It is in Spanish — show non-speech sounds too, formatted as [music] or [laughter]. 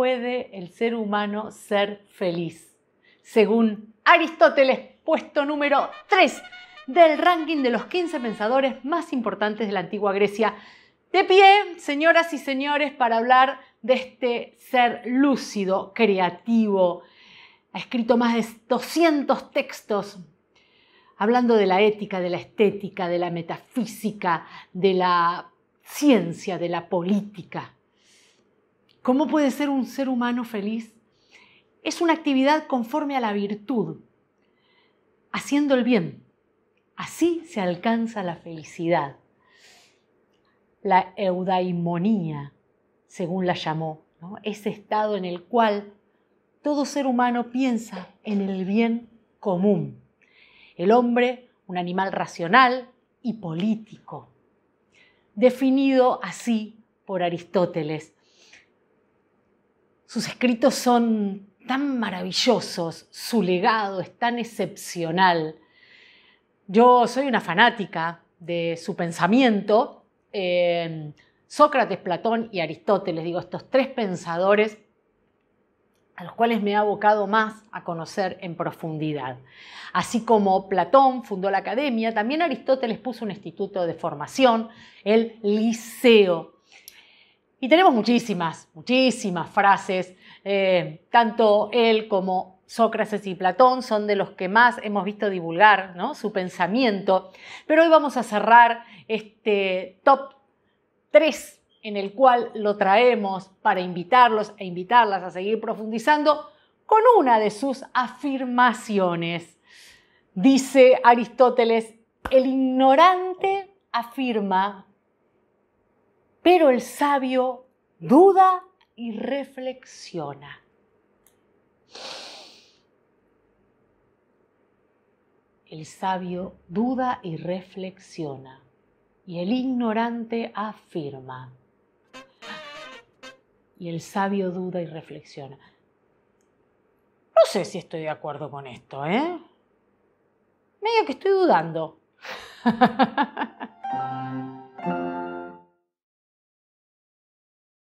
puede el ser humano ser feliz? Según Aristóteles, puesto número 3 del ranking de los 15 pensadores más importantes de la antigua Grecia. De pie, señoras y señores, para hablar de este ser lúcido, creativo. Ha escrito más de 200 textos hablando de la ética, de la estética, de la metafísica, de la ciencia, de la política. ¿Cómo puede ser un ser humano feliz? Es una actividad conforme a la virtud, haciendo el bien. Así se alcanza la felicidad, la eudaimonía, según la llamó, ese estado en el cual todo ser humano piensa en el bien común. El hombre, un animal racional y político, definido así por Aristóteles, sus escritos son tan maravillosos, su legado es tan excepcional. Yo soy una fanática de su pensamiento. Em, Sócrates, Platón y Aristóteles, digo, estos tres pensadores a los cuales me ha abocado más a conocer en profundidad. Así como Platón fundó la academia, también Aristóteles puso un instituto de formación, el Liceo, y tenemos muchísimas, muchísimas frases. Eh, tanto él como Sócrates y Platón son de los que más hemos visto divulgar su pensamiento. Pero hoy vamos a cerrar este top 3 en el cual lo traemos para invitarlos e invitarlas a seguir profundizando con una de sus afirmaciones. Dice Aristóteles, el ignorante afirma pero el sabio duda y reflexiona. El sabio duda y reflexiona, y el ignorante afirma. Y el sabio duda y reflexiona. No sé si estoy de acuerdo con esto, ¿eh? Medio que estoy dudando. [laughs]